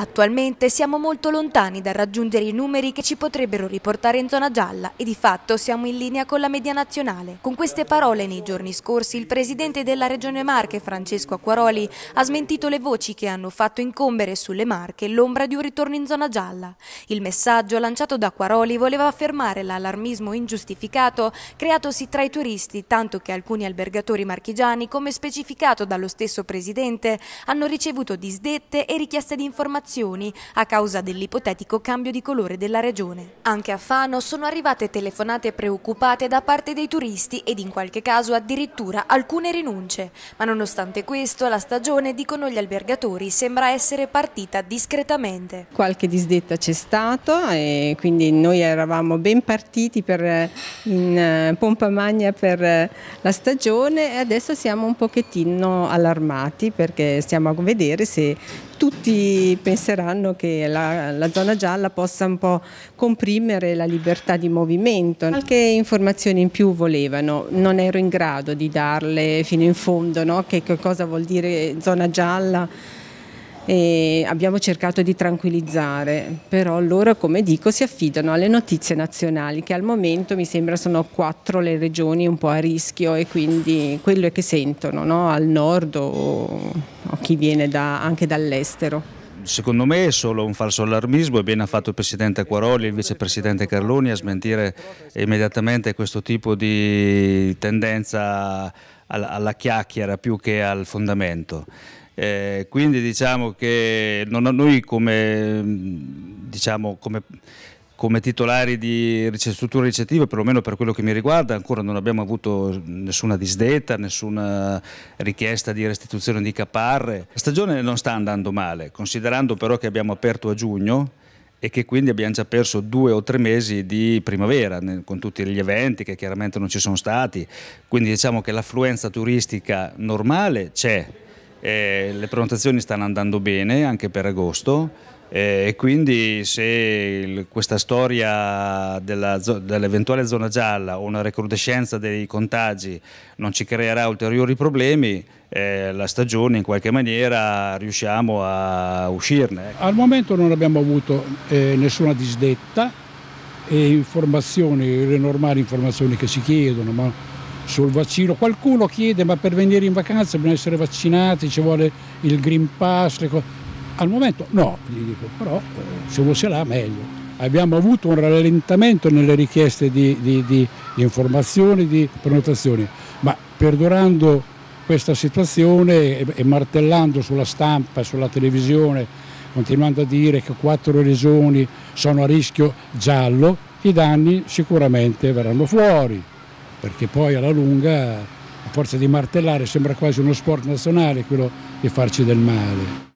Attualmente siamo molto lontani dal raggiungere i numeri che ci potrebbero riportare in zona gialla e di fatto siamo in linea con la media nazionale. Con queste parole nei giorni scorsi il presidente della Regione Marche, Francesco Acquaroli, ha smentito le voci che hanno fatto incombere sulle Marche l'ombra di un ritorno in zona gialla. Il messaggio lanciato da Acquaroli voleva affermare l'allarmismo ingiustificato creatosi tra i turisti, tanto che alcuni albergatori marchigiani, come specificato dallo stesso presidente, hanno ricevuto disdette e richieste di informazioni segnalazioni a causa dell'ipotetico cambio di colore della regione. Anche a Fano sono arrivate telefonate preoccupate da parte dei turisti ed in qualche caso addirittura alcune rinunce. Ma nonostante questo la stagione, dicono gli albergatori, sembra essere partita discretamente. Qualche disdetta c'è stato e quindi noi eravamo ben partiti per, in eh, pompa magna per eh, la stagione e adesso siamo un pochettino allarmati perché stiamo a vedere se tutti penseranno che la, la, zona gialla possa un po' comprimere la libertà di movimento. Qualche informazione in più volevano, non ero in grado di darle fino in fondo, no? che, che cosa vuol dire zona gialla e abbiamo cercato di tranquillizzare, però loro come dico si affidano alle notizie nazionali che al momento mi sembra sono quattro le regioni un po' a rischio e quindi quello è che sentono no? al nord o, o chi viene da, anche dall'estero secondo me è solo un falso allarmismo e bene ha fatto il Presidente Quaroli e il Vicepresidente Carloni a smentire immediatamente questo tipo di tendenza alla chiacchiera più che al fondamento. Eh, quindi diciamo che non, noi come, diciamo, come, come titolari di strutture ricettive, perlomeno per quello che mi riguarda, ancora non abbiamo avuto nessuna disdetta, nessuna richiesta di restituzione di caparre. La stagione non sta andando male, considerando però che abbiamo aperto a giugno, e che quindi abbiamo già perso due o tre mesi di primavera con tutti gli eventi che chiaramente non ci sono stati, quindi diciamo che l'affluenza turistica normale c'è, eh, le prenotazioni stanno andando bene anche per agosto eh, e quindi se il, questa storia della, dell'eventuale zona gialla o una recrudescenza dei contagi non ci creerà ulteriori problemi, eh, la stagione in qualche maniera riusciamo a uscirne. Ecco. Al momento non abbiamo avuto eh, nessuna disdetta e informazioni, le normali informazioni che si chiedono, ma sul vaccino. Qualcuno chiede ma per venire in vacanza bisogna essere vaccinati, ci vuole il Green Pass, al momento no, gli dico, però eh, se uno se l'ha meglio. Abbiamo avuto un rallentamento nelle richieste di, di, di, di informazioni, di prenotazioni, ma perdurando questa situazione e, e martellando sulla stampa, sulla televisione, continuando a dire che quattro regioni sono a rischio giallo, i danni sicuramente verranno fuori perché poi alla lunga, a forza di martellare, sembra quasi uno sport nazionale quello di farci del male.